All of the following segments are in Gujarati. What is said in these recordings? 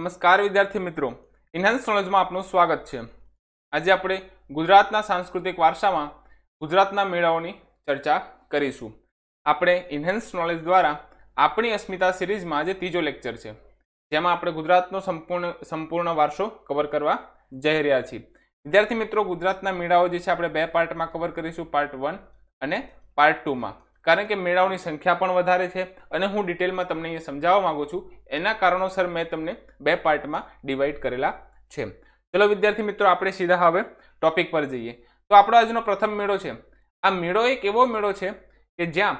નમસ્કાર વિદ્યાર્થી મિત્રો ઇન્હાન્સ નોલેજમાં આપનું સ્વાગત છે આજે આપણે ગુજરાતના સાંસ્કૃતિક વારસામાં ગુજરાતના મેળાઓની ચર્ચા કરીશું આપણે ઇન્હાન્સ નોલેજ દ્વારા આપણી અસ્મિતા સિરીઝમાં આજે ત્રીજો લેક્ચર છે જેમાં આપણે ગુજરાતનો સંપૂર્ણ સંપૂર્ણ વારસો કવર કરવા જઈ રહ્યા છીએ વિદ્યાર્થી મિત્રો ગુજરાતના મેળાઓ જે છે આપણે બે પાર્ટમાં કવર કરીશું પાર્ટ વન અને પાર્ટ ટુમાં કારણ કે મેળાઓની સંખ્યા પણ વધારે છે અને હું ડિટેલમાં તમને અહીંયા સમજાવવા માગું છું એના કારણોસર મેં તમને બે પાર્ટમાં ડિવાઈડ કરેલા છે ચલો વિદ્યાર્થી મિત્રો આપણે સીધા હવે ટોપિક પર જઈએ તો આપણો આજનો પ્રથમ મેળો છે આ મેળો એક એવો મેળો છે કે જ્યાં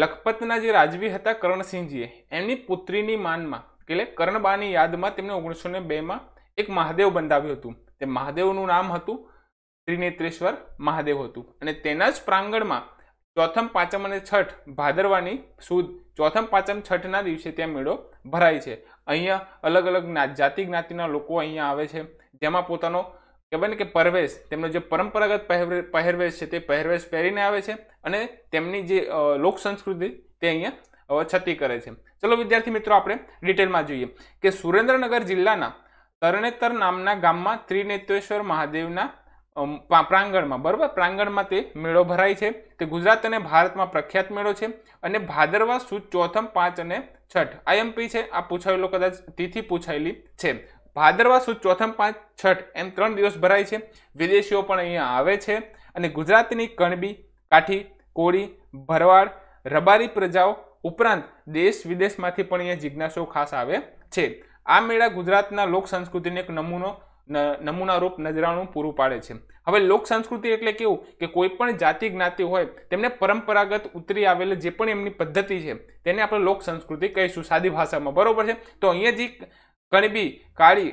લખપતના જે રાજવી હતા કરણસિંહજીએ એમની પુત્રીની માનમાં એટલે કરણબાની યાદમાં તેમણે ઓગણીસો બેમાં એક મહાદેવ બંધાવ્યું હતું તે મહાદેવનું નામ હતું ત્રિનેત્રેશ્વર મહાદેવ હતું અને તેના જ પ્રાંગણમાં ચોથમ પાંચમ અને છઠ ભાદરવાની સુદ ચોથમ પાંચમ છઠના દિવસે ત્યાં મેળો ભરાય છે અહીંયા અલગ અલગ જાતિ જ્ઞાતિના લોકો અહીંયા આવે છે જેમાં પોતાનો કહેવાય ને કે પરવેશ તેમનો જે પરંપરાગત પહેરવેશ છે તે પહેરવેશ પહેરીને આવે છે અને તેમની જે લોક સંસ્કૃતિ તે અહીંયા છતી કરે છે ચલો વિદ્યાર્થી મિત્રો આપણે ડિટેલમાં જોઈએ કે સુરેન્દ્રનગર જિલ્લાના તરણેતર નામના ગામમાં ત્રિનેત્વેશ્વર મહાદેવના પ્રાંગણમાં બરાબર પ્રાંગણમાં તે મેળો ભરાય છે તે ગુજરાત અને ભારતમાં પ્રખ્યાત મેળો છે અને ભાદરવા સુદ ચોથમ પાંચ અને છઠ આઈએમપી છે આ પૂછાયેલો કદાચ તિથિ પૂછાયેલી છે ભાદરવા સુદ ચોથમ પાંચ છઠ એમ ત્રણ દિવસ ભરાય છે વિદેશીઓ પણ અહીંયા આવે છે અને ગુજરાતની કણબી કાઠી કોળી ભરવાડ રબારી પ્રજાઓ ઉપરાંત દેશ વિદેશમાંથી પણ અહીંયા જિજ્ઞાસુઓ ખાસ આવે છે આ મેળા ગુજરાતના લોક સંસ્કૃતિનો એક નમૂનો નમૂનારૂપ નજરાણું પૂરું પાડે છે હવે લોક સંસ્કૃતિ એટલે કેવું કે કોઈ પણ જાતિ જ્ઞાતિ હોય તેમને પરંપરાગત ઉતરી આવેલી જે પણ એમની પદ્ધતિ છે તેને આપણે લોક સંસ્કૃતિ કહીશું સાદી ભાષામાં બરાબર છે તો અહીંયા જે કણબી કાળી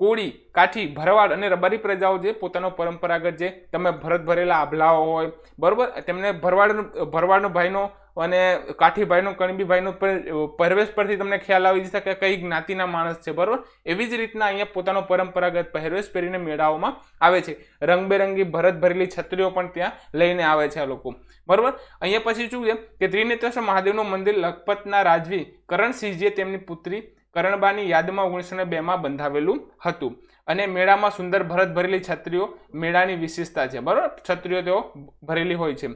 કોળી કાઠી ભરવાડ અને રબારી પ્રજાઓ જે પોતાનો પરંપરાગત જે તમે ભરત ભરેલા આભલાઓ હોય બરાબર તેમને ભરવાડ ભરવાડનો ભાઈનો અને કાઠીભાઈનું કણબીભાઈનું પહેરવેશ પરથી તમને ખ્યાલ આવી જશે કે કઈ જ્ઞાતિના માણસ છે બરાબર એવી જ રીતના અહીંયા પોતાનો પરંપરાગત પહેરવેશ પહેરીને મેળાઓમાં આવે છે રંગબેરંગી ભરત ભરેલી છત્રીઓ પણ ત્યાં લઈને આવે છે આ લોકો બરાબર અહીંયા પછી શું છે કે ત્રિનેત્રેશ્વર મહાદેવનું મંદિર લખપતના રાજવી કરણસિંહજીએ તેમની પુત્રી કરણબાની યાદમાં ઓગણીસો ને બેમાં બંધાવેલું હતું અને મેળામાં સુંદર ભરત ભરેલી છત્રીઓ મેળાની વિશેષતા છે બરાબર છત્રીઓ તેઓ ભરેલી હોય છે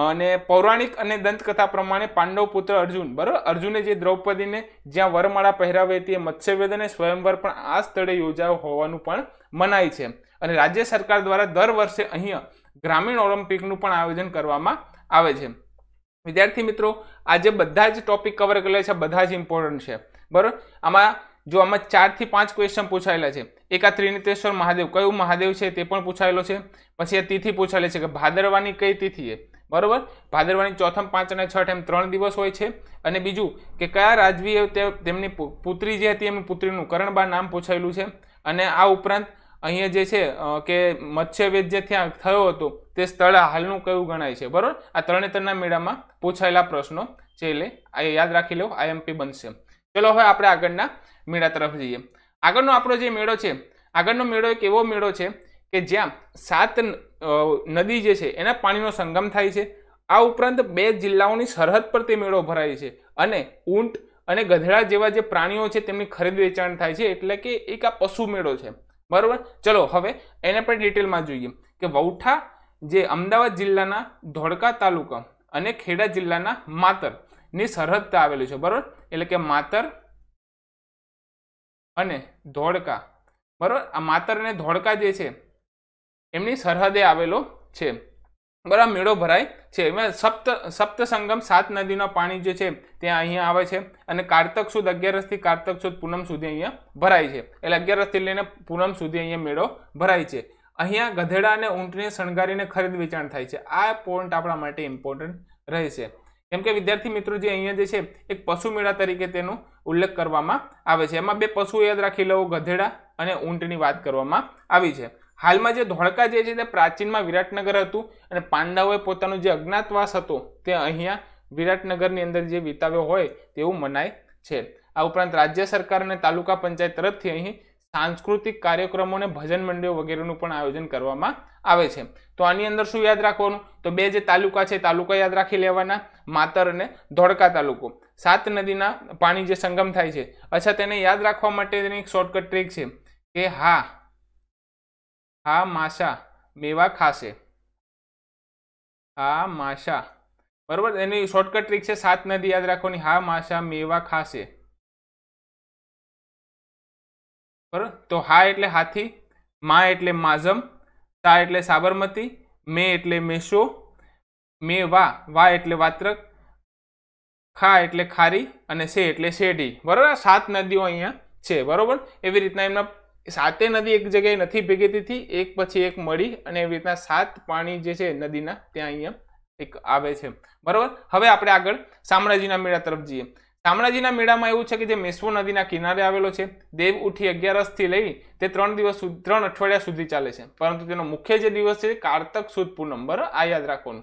અને પૌરાણિક અને દંતકથા પ્રમાણે પાંડવ પુત્ર અર્જુન બરોબર અર્જુને જે દ્રૌપદીને જ્યાં વરમાળા પહેરાવી હતી એ મત્સ્યવેદ અને સ્વયંવર પણ આ સ્થળે યોજાયો હોવાનું પણ મનાય છે અને રાજ્ય સરકાર દ્વારા દર વર્ષે અહીંયા ગ્રામીણ ઓલિમ્પિકનું પણ આયોજન કરવામાં આવે છે વિદ્યાર્થી મિત્રો આજે બધા જ ટોપિક કવર કરેલા છે બધા જ ઇમ્પોર્ટન્ટ છે બરાબર આમાં જો આમાં ચારથી પાંચ ક્વેશ્ચન પૂછાયેલા છે એકા આ મહાદેવ કયું મહાદેવ છે તે પણ પૂછાયેલો છે પછી આ તિથિ પૂછાયેલી છે કે ભાદરવાની કઈ તિથિ એ બરોબર ભાદરવાની ચોથમ પાંચ અને છઠ એમ ત્રણ દિવસ હોય છે અને બીજું કે કયા રાજવીએ તેમની પુત્રી જે હતી એમની પુત્રીનું કરણબા નામ પૂછાયેલું છે અને આ ઉપરાંત અહીંયા જે છે કે મત્સ્યવેદ જે ત્યાં થયો હતો તે સ્થળ હાલનું કયું ગણાય છે બરાબર આ તરણેતરના મેળામાં પૂછાયેલા પ્રશ્નો છે એટલે આ યાદ રાખી લો આઈએમપી બનશે ચલો હવે આપણે આગળના મેળા તરફ જઈએ આગળનો આપણો જે મેળો છે આગળનો મેળો એક એવો મેળો છે કે જ્યાં સાત નદી જે છે એના પાણીનો સંગમ થાય છે આ ઉપરાંત બે જિલ્લાઓની સરહદ પર તે મેળો ભરાય છે અને ઊંટ અને ગધેડા જેવા જે પ્રાણીઓ છે તેમની ખરીદ વેચાણ થાય છે એટલે કે એક આ પશુ મેળો છે બરાબર ચલો હવે એને પણ ડિટેલમાં જોઈએ કે વૌઠા જે અમદાવાદ જિલ્લાના ધોળકા તાલુકા અને ખેડા જિલ્લાના માતર ની સરહદ આવેલું છે બરાબર એટલે કે માતર અને ધોળકા બરાબર આ માતર અને ધોળકા જે છે એમની સરહદે આવેલો છે બરાબર મેળો ભરાય છે એમાં સપ્ત સપ્ત સંગમ સાત નદીના પાણી જે છે ત્યાં અહીંયા આવે છે અને કારતક સુદ અગિયારસથી કારતક સુદ પૂનમ સુધી અહીંયા ભરાય છે એટલે અગિયારસથી લઈને પૂનમ સુધી અહીંયા મેળો ભરાય છે અહીંયા ગધેડા અને ઊંટને શણગારીને ખરીદ વેચાણ થાય છે આ પોઈન્ટ આપણા માટે ઇમ્પોર્ટન્ટ રહેશે કેમ કે વિદ્યાર્થી મિત્રો જે અહીંયા જે છે એક પશુ મેળા તરીકે તેનો ઉલ્લેખ કરવામાં આવે છે એમાં બે પશુ યાદ રાખી લેવો ગધેડા અને ઊંટની વાત કરવામાં આવી છે હાલમાં જે ધોળકા જે છે તે પ્રાચીનમાં વિરાટનગર હતું અને પાંડવોએ પોતાનો જે અજ્ઞાતવાસ હતો તે અહીંયા વિરાટનગરની અંદર જે વિતાવ્યો હોય તેવું મનાય છે આ ઉપરાંત રાજ્ય સરકાર અને તાલુકા પંચાયત તરફથી અહીં સાંસ્કૃતિક કાર્યક્રમો અને ભજન મંડળીઓ વગેરેનું પણ આયોજન કરવામાં આવે છે તો આની અંદર શું યાદ રાખવાનું તો બે જે તાલુકા છે તાલુકા યાદ રાખી લેવાના માતર અને ધોળકા તાલુકો સાત નદીના પાણી જે સંગમ થાય છે અચ્છા તેને યાદ રાખવા માટે તેની એક શોર્ટકટ ટ્રીક છે કે હા આ માશા મેવા ખાશે હા માશા બરોબર એની શોર્ટકટ ટ્રીક છે સાત નદી યાદ રાખવાની હા માશા મેવા ખાશે બરોબર તો હા એટલે હાથી મા એટલે માઝમ સા એટલે સાબરમતી મે એટલે મેશો મે વા વા એટલે વાત્રક ખા એટલે ખારી અને સે એટલે શેઢી બરોબર સાત નદીઓ અહીંયા છે બરોબર એવી રીતના એમના સાતે નદી એક જગ્યાએ નથી ભેગી થતી એક પછી એક મળી અને એવી રીતના સાત પાણી જે છે નદીના ત્યાં અહીંયા એક આવે છે બરાબર હવે આપણે આગળ શામળાજીના મેળા તરફ જઈએ શામળાજીના મેળામાં એવું છે કે જે મેસવો નદીના કિનારે આવેલો છે દેવ ઉઠી અગિયારસથી લઈ તે ત્રણ દિવસ ત્રણ અઠવાડિયા સુધી ચાલે છે પરંતુ તેનો મુખ્ય જે દિવસ છે કારતક સુદ પૂનમ બરાબર આ યાદ રાખવાનું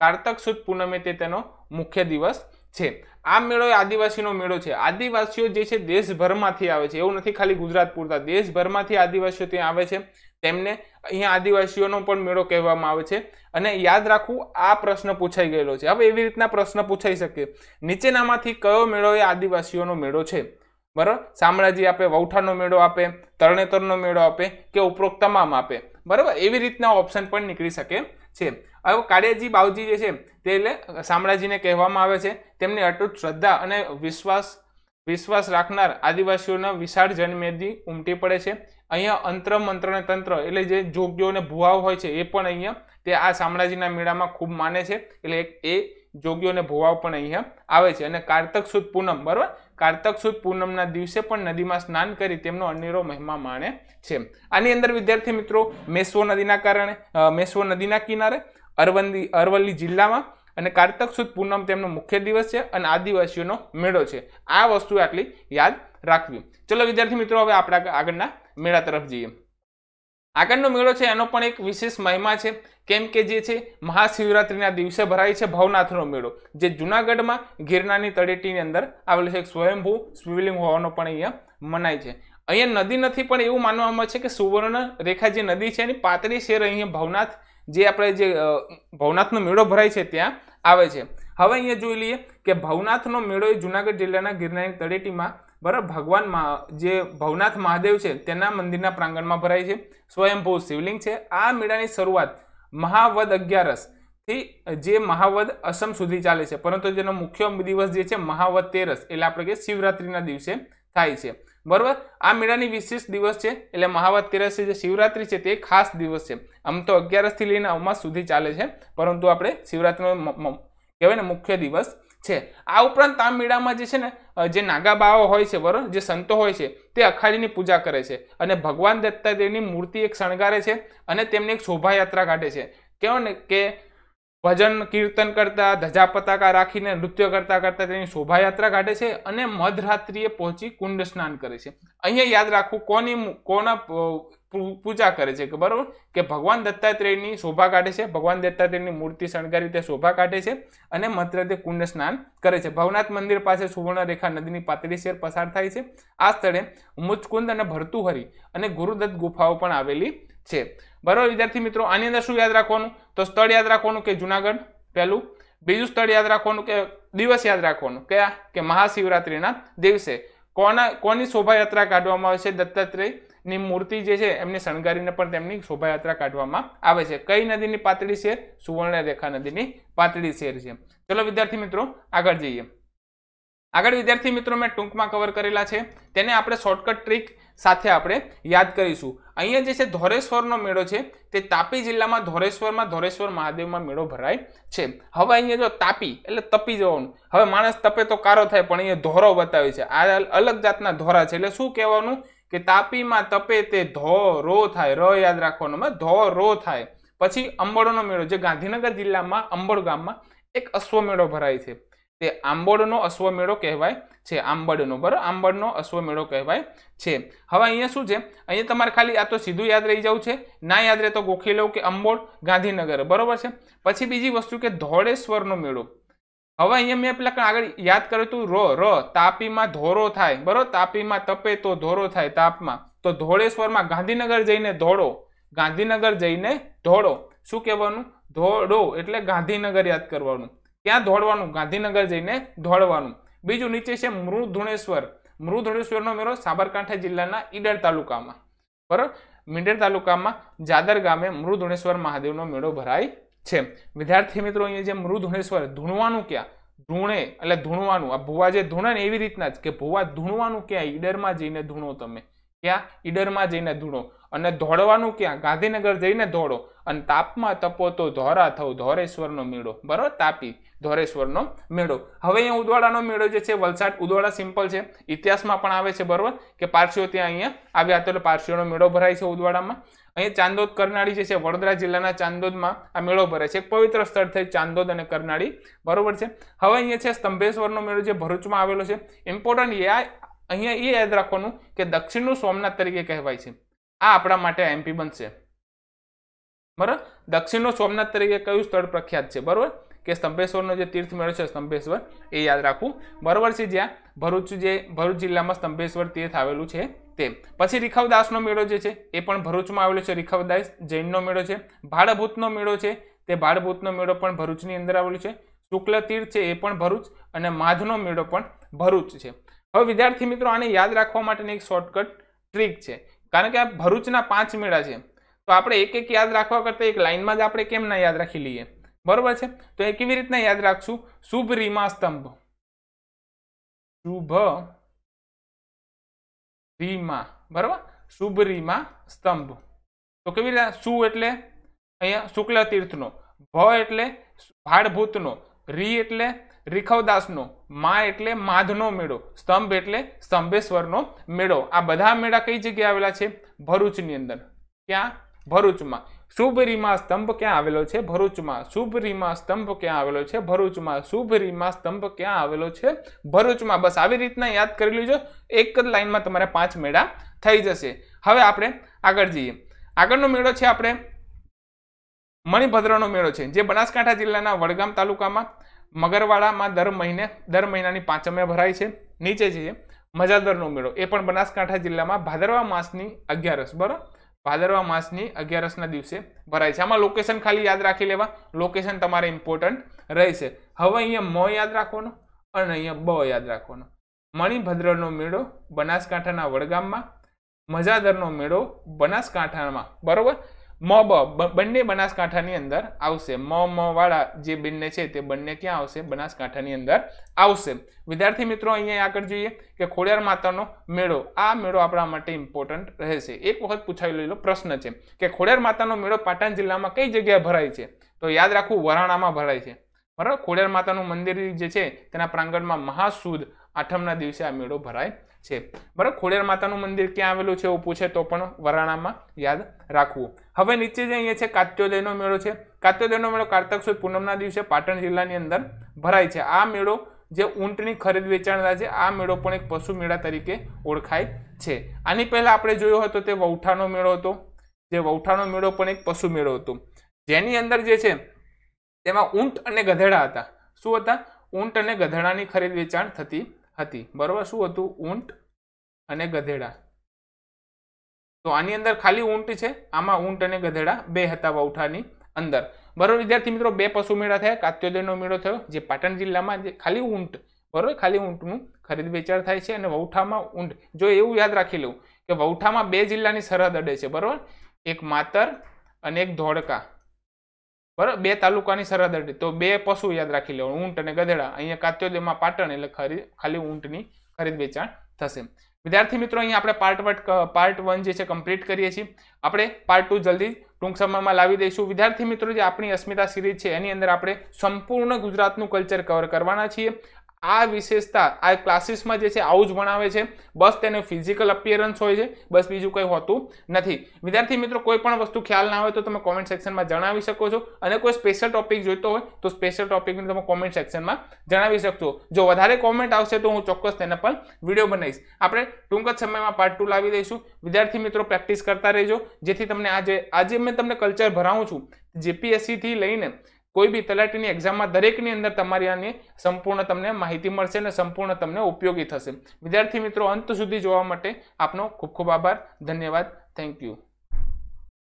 કારતક સુદ પૂનમે તે તેનો મુખ્ય દિવસ છે આ મેળો એ આદિવાસીનો મેળો છે આદિવાસીઓ જે છે દેશભરમાંથી આવે છે એવું નથી ખાલી ગુજરાત પૂરતા દેશભરમાંથી આદિવાસીઓ ત્યાં આવે છે તેમને અહીંયા આદિવાસીઓનો પણ મેળો કહેવામાં આવે છે અને યાદ રાખવું આ પ્રશ્ન પૂછાઈ ગયેલો છે હવે એવી રીતના પ્રશ્ન પૂછાઈ શકે નીચેનામાંથી કયો મેળો એ આદિવાસીઓનો મેળો છે બરાબર શામળાજી આપે વૌઠાનો મેળો આપે તરણેતરનો મેળો આપે કે ઉપરોક્ત તમામ આપે બરાબર એવી રીતના ઓપ્શન પણ નીકળી શકે છે હવે કાળિયાજી બાવજી જે છે તે એટલે શામળાજીને કહેવામાં આવે છે તેમની અટૂટ શ્રદ્ધા અને વિશ્વાસ વિશ્વાસ રાખનાર આદિવાસીઓના વિશાળ જનમેદી ઉમટી પડે છે અહીંયા અંતર મંત્ર અને તંત્ર એટલે જે જોગ્યો અને ભુવાઓ હોય છે એ પણ અહીંયા તે આ શામળાજીના મેળામાં ખૂબ માને છે એટલે એ જોગ્યો અને ભુવાઓ પણ અહીંયા આવે છે અને કારતક સુદ પૂનમ બરાબર કારતક સુદ પૂનમના દિવસે પણ નદીમાં સ્નાન કરી તેમનો અનેરો મહિમા માણે છે આની અંદર વિદ્યાર્થી મિત્રો મેસવો નદીના કારણે મેસવો નદીના કિનારે અરવલ્લી અરવલ્લી જિલ્લામાં અને કારતક સુદ પૂનમ તેમનો મુખ્ય દિવસ છે અને આદિવાસીઓનો મેળો છે આ વસ્તુ આટલી યાદ રાખવી ચલો વિદ્યાર્થી મિત્રો હવે આપણા આગળના મેળા તરફ જઈએ આગળનો મેળો છે એનો પણ એક વિશેષ મહિમા છે કેમ કે જે છે મહાશિવરાત્રિના દિવસે ભરાય છે ભવનાથનો મેળો જે જુનાગઢમાં ગિરનારની તળેટીની અંદર આવેલો છે એક સ્વયંભૂ સ્વિલિંગ હોવાનો પણ અહીંયા મનાય છે અહીંયા નદી નથી પણ એવું માનવામાં છે કે સુવર્ણ રેખા જે નદી છે એની પાતળી શેર અહીંયા ભવનાથ જે આપણે જે ભવનાથનો મેળો ભરાય છે ત્યાં આવે છે હવે અહીંયા જોઈ લઈએ કે ભવનાથનો મેળો એ જૂનાગઢ જિલ્લાના ગિરનારની તળેટીમાં બરાબર ભગવાન જે ભવનાથ મહાદેવ છે તેના મંદિરના પ્રાંગણમાં ભરાય છે સ્વયંભૂ શિવલિંગ છે આ મેળાની શરૂઆત મહાવદ અગિયારસ થી જે મહાવદ અસમ સુધી ચાલે છે પરંતુ જેનો મુખ્ય દિવસ જે છે મહાવદ તેરસ એટલે આપણે કે શિવરાત્રિના દિવસે થાય છે બરાબર આ મેળાની વિશેષ દિવસ છે એટલે મહાવત તેરસ જે શિવરાત્રી છે તે ખાસ દિવસ છે આમ તો અગિયારસથી લઈને અમાસ સુધી ચાલે છે પરંતુ આપણે શિવરાત્રીનો કહેવાય ને મુખ્ય દિવસ છે આ ઉપરાંત આ મેળામાં જે છે ને જે નાગા બાવા હોય છે બરોબર જે સંતો હોય છે તે અખાડીની પૂજા કરે છે અને ભગવાન દત્તાદેવની મૂર્તિ એક શણગારે છે અને તેમને એક શોભાયાત્રા કાઢે છે કહેવાય ને કે ભજન કીર્તન કરતા ધજા પતાકા રાખીને નૃત્ય કરતા કરતા તેની શોભાયાત્રા કાઢે છે અને મધરાત્રિએ પહોંચી કુંડ સ્નાન કરે છે અહીંયા યાદ રાખવું કોની કોના પૂજા કરે છે કે બરાબર કે ભગવાન દત્તાત્રેયની શોભા કાઢે છે ભગવાન દત્તાત્રેયની મૂર્તિ શણગારી તે શોભા કાઢે છે અને મધરાત્રે કુંડ સ્નાન કરે છે ભવનાથ મંદિર પાસે સુવર્ણરેખા નદીની પાતળી શેર પસાર થાય છે આ સ્થળે મુચકુંદ અને ભરતુહરી અને ગુરુદત્ત ગુફાઓ પણ આવેલી છે બરાબર વિદ્યાર્થી મિત્રો આની અંદર શું યાદ રાખવાનું તો સ્થળ યાદ રાખવાનું કે જુનાગઢ પહેલું બીજું સ્થળ યાદ રાખવાનું કે દિવસ યાદ રાખવાનું કયા કે મહાશિવરાત્રિના દિવસે કોના કોની શોભાયાત્રા કાઢવામાં આવે છે દત્તાત્રેયની મૂર્તિ જે છે એમને શણગારીને પણ તેમની શોભાયાત્રા કાઢવામાં આવે છે કઈ નદીની પાતળી શેર સુવર્ણરેખા નદીની પાતળી શેર છે ચલો વિદ્યાર્થી મિત્રો આગળ જઈએ આગળ વિદ્યાર્થી મિત્રો મેં ટૂંકમાં કવર કરેલા છે તેને આપણે શોર્ટકટ ટ્રીક સાથે આપણે યાદ કરીશું અહીંયા જે છે ધોરેશ્વરનો મેળો છે તે તાપી જિલ્લામાં ધોરેશ્વરમાં ધોરેશ્વર મહાદેવમાં મેળો ભરાય છે હવે અહીંયા જો તાપી એટલે તપી જવાનું હવે માણસ તપે તો કારો થાય પણ અહીંયા ધોરો બતાવે છે આ અલગ જાતના ધોરા છે એટલે શું કહેવાનું કે તાપીમાં તપે તે ધો રો થાય ર યાદ રાખવાનો ધો રો થાય પછી અંબળોનો મેળો જે ગાંધીનગર જિલ્લામાં અંબળ ગામમાં એક અશ્વ મેળો ભરાય છે તે આંબોડનો અશ્વમેળો કહેવાય છે આંબડનો બરાબર આંબડનો અશ્વમેળો કહેવાય છે હવે અહીંયા શું છે અહીંયા તમારે ખાલી આ તો સીધું યાદ રહી જવું છે ના યાદ રહે તો ગોખી લઉં કે અંબોડ ગાંધીનગર બરાબર છે પછી બીજી વસ્તુ કે ધોળેશ્વરનો મેળો હવે અહીંયા મેં પેલા આગળ યાદ કર્યું હતું રો ર તાપીમાં ધોરો થાય બરોબર તાપીમાં તપે તો ધોરો થાય તાપમાં તો ધોળેશ્વરમાં ગાંધીનગર જઈને ધોળો ગાંધીનગર જઈને ધોળો શું કહેવાનું ધોળો એટલે ગાંધીનગર યાદ કરવાનું ત્યાં દોડવાનું ગાંધીનગર જઈને દોડવાનું બીજું નીચે છે મૃધુણેશ્વર મૃધુણેશ્વરનો મેળો સાબરકાંઠા જિલ્લાના ઈડર તાલુકામાં બરોબર મીંડર તાલુકામાં જાદર ગામે મૃધુણેશ્વર મહાદેવનો મેળો ભરાય છે વિદ્યાર્થી મિત્રો અહીંયા જે મૃદુણેશ્વર ધૂણવાનું ક્યાં ધૂણે એટલે ધૂણવાનું આ ભુવા જે ધૂણે ને એવી રીતના જ કે ભુવા ધૂણવાનું ક્યાં ઈડરમાં જઈને ધૂણો તમે ક્યાં ઈડરમાં જઈને ધૂણો અને ધોળવાનું ક્યાં ગાંધીનગર જઈને ધોળો અને તાપમાં તપો તો ધોરા થવું ધોરેશ્વરનો મેળો બરોબર તાપી ધોરેશ્વરનો મેળો હવે અહીંયા ઉદવાડાનો મેળો જે છે વલસાડ ઉદવાડા સિમ્પલ છે ઇતિહાસમાં પણ આવે છે બરોબર કે પારસીઓ ત્યાં અહીંયા આવ્યા હતા એટલે પારસીઓનો મેળો ભરાય છે ઉદવાડામાં અહીંયા ચાંદોદ કરનાળી જે છે વડોદરા જિલ્લાના ચાંદોદમાં આ મેળો ભરાય છે એક પવિત્ર સ્થળ થઈ ચાંદોદ અને કરનાળી બરોબર છે હવે અહીંયા છે સ્તંભેશ્વરનો મેળો જે ભરૂચમાં આવેલો છે ઇમ્પોર્ટન્ટ અહીંયા એ યાદ રાખવાનું કે દક્ષિણનું સોમનાથ તરીકે કહેવાય છે આ આપણા માટે એમપી બનશે બરાબર દક્ષિણનું સોમનાથ તરીકે કયું સ્થળ પ્રખ્યાત છે બરાબર કે સ્તંભેશ્વરનો જે તીર્થ મેળો છે સ્તંભેશ્વર એ યાદ રાખવું બરોબર છે જ્યાં ભરૂચ જે ભરૂચ જિલ્લામાં સ્તંભેશ્વર તીર્થ આવેલું છે તે પછી રીખવદાસનો મેળો જે છે એ પણ ભરૂચમાં આવેલો છે રીખવદાસ જૈનનો મેળો છે ભાડભૂતનો મેળો છે તે ભાડભૂતનો મેળો પણ ભરૂચની અંદર આવેલો છે શુક્લ તીર્થ છે એ પણ ભરૂચ અને માધનો મેળો પણ ભરૂચ છે હવે વિદ્યાર્થી મિત્રો આને યાદ રાખવા માટેની એક શોર્ટકટ ટ્રીક છે કારણ કે આ ભરૂચના પાંચ મેળા છે તો આપણે એક એક યાદ રાખવા કરતાં એક લાઇનમાં જ આપણે કેમ ના યાદ રાખી લઈએ બરોબર છે તો એ કેવી રીતના યાદ રાખશું શુભ રીમા સ્તંભ શુભ રીમા બરાબર શુભ રીમા સ્તંભ તો કેવી રીતે સુ એટલે અહીંયા શુક્લ તીર્થનો ભ એટલે ભાડભૂતનો રી એટલે રીખવદાસનો મા એટલે માધનો મેળો સ્તંભ એટલે સ્તંભેશ્વરનો મેળો આ બધા મેળા કઈ જગ્યાએ આવેલા છે ભરૂચની અંદર ક્યાં ભરૂચમાં શુભ શુભરીમાં સ્તંભ ક્યાં આવેલો છે ભરૂચમાં શુભ શુભરીમાં સ્તંભ ક્યાં આવેલો છે ભરૂચમાં શુભ શુભરીમાં સ્તંભ ક્યાં આવેલો છે ભરૂચમાં બસ આવી રીતના યાદ કરી લેજો એક જ લાઈનમાં તમારે પાંચ મેળા થઈ જશે હવે આપણે આગળ જઈએ આગળનો મેળો છે આપણે મણિભદ્રનો મેળો છે જે બનાસકાંઠા જિલ્લાના વડગામ તાલુકામાં મગરવાડામાં દર મહિને દર મહિનાની પાંચમે ભરાય છે નીચે છે મજાદરનો મેળો એ પણ બનાસકાંઠા જિલ્લામાં ભાદરવા માસની અગિયારસ બરાબર ભાદરવા માસની અગિયારસના દિવસે ભરાય છે આમાં લોકેશન ખાલી યાદ રાખી લેવા લોકેશન તમારે ઇમ્પોર્ટન્ટ રહેશે હવે અહીંયા મ યાદ રાખવાનો અને અહીંયા બ યાદ રાખવાનો મણિભદ્રનો મેળો બનાસકાંઠાના વડગામમાં મજાદરનો મેળો બનાસકાંઠામાં બરાબર મ બ બંને બનાસકાંઠાની અંદર આવશે મ મ જે બંને છે તે બંને ક્યાં આવશે બનાસકાંઠાની અંદર આવશે વિદ્યાર્થી મિત્રો અહીંયા આગળ જોઈએ કે ખોડિયાર માતાનો મેળો આ મેળો આપણા માટે ઇમ્પોર્ટન્ટ રહેશે એક વખત પૂછાયેલો પ્રશ્ન છે કે ખોડિયાર માતાનો મેળો પાટણ જિલ્લામાં કઈ જગ્યાએ ભરાય છે તો યાદ રાખવું વરાણામાં ભરાય છે બરાબર ખોડિયાર માતાનું મંદિર જે છે તેના પ્રાંગણમાં મહાસુદ આઠમના દિવસે આ મેળો ભરાય છે બરાબર ખોડેર માતાનું મંદિર ક્યાં આવેલું છે એવું પૂછે તો પણ વરાણામાં યાદ રાખવું હવે નીચે જે અહીંયા છે કાત્યોદયનો મેળો છે કાત્યોદયનો મેળો કારતક સુદ પૂનમના દિવસે પાટણ જિલ્લાની અંદર ભરાય છે આ મેળો જે ઊંટની ખરીદ વેચાણ છે આ મેળો પણ એક પશુ મેળા તરીકે ઓળખાય છે આની પહેલાં આપણે જોયો હતો તે વૌઠાનો મેળો હતો જે વૌઠાનો મેળો પણ એક પશુ મેળો હતો જેની અંદર જે છે તેમાં ઊંટ અને ગધેડા હતા શું હતા ઊંટ અને ગધેડાની ખરીદ વેચાણ થતી હતી બરાબર શું હતું ઊંટ અને ગધેડા તો આની અંદર ખાલી ઊંટ છે આમાં ઊંટ અને ગધેડા બે હતા વૌઠાની અંદર બરોબર વિદ્યાર્થી મિત્રો બે પશુ મેળા થયા કાત્યોદયનો મેળો થયો જે પાટણ જિલ્લામાં જે ખાલી ઊંટ બરાબર ખાલી ઊંટનું ખરીદ વેચાણ થાય છે અને વૌઠામાં ઊંટ જો એવું યાદ રાખી લઉં કે વઉઠામાં બે જિલ્લાની સરહદ અડે છે બરાબર એક માતર અને એક ધોળકા બરાબર બે તાલુકાની સરહદ હતી તો બે પશુ યાદ રાખી લેવાનું ઊંટ અને ગધેડા અહીંયા કાત્યોદયમાં પાટણ એટલે ખાલી ઊંટની ખરીદ વેચાણ થશે વિદ્યાર્થી મિત્રો અહીંયા આપણે પાર્ટ વન પાર્ટ વન જે છે કમ્પ્લીટ કરીએ છીએ આપણે પાર્ટ ટુ જલ્દી ટૂંક સમયમાં લાવી દઈશું વિદ્યાર્થી મિત્રો જે આપણી અસ્મિતા સિરીઝ છે એની અંદર આપણે સંપૂર્ણ ગુજરાતનું કલ્ચર કવર કરવાના છીએ આ વિશેષતા આ ક્લાસીસમાં જે છે આવું જ ભણાવે છે બસ તેને ફિઝિકલ અપિયરન્સ હોય છે બસ બીજું કંઈ હોતું નથી વિદ્યાર્થી મિત્રો કોઈ પણ વસ્તુ ખ્યાલ ના હોય તો તમે કોમેન્ટ સેક્શનમાં જણાવી શકો છો અને કોઈ સ્પેશિયલ ટોપિક જોઈતો હોય તો સ્પેશિયલ ટોપિકને તમે કોમેન્ટ સેક્શનમાં જણાવી શકશો જો વધારે કોમેન્ટ આવશે તો હું ચોક્કસ તેના પર વિડીયો બનાવીશ આપણે ટૂંક જ સમયમાં પાર્ટ ટુ લાવી દઈશું વિદ્યાર્થી મિત્રો પ્રેક્ટિસ કરતા રહેજો જેથી તમને આજે આજે મેં તમને કલ્ચર ભરાવું છું જીપીએસસીથી લઈને કોઈ બી તલાટીની એક્ઝામમાં દરેકની અંદર તમારી આની સંપૂર્ણ તમને માહિતી મળશે અને સંપૂર્ણ તમને ઉપયોગી થશે વિદ્યાર્થી મિત્રો અંત સુધી જોવા માટે આપનો ખૂબ ખૂબ આભાર ધન્યવાદ થેન્ક યુ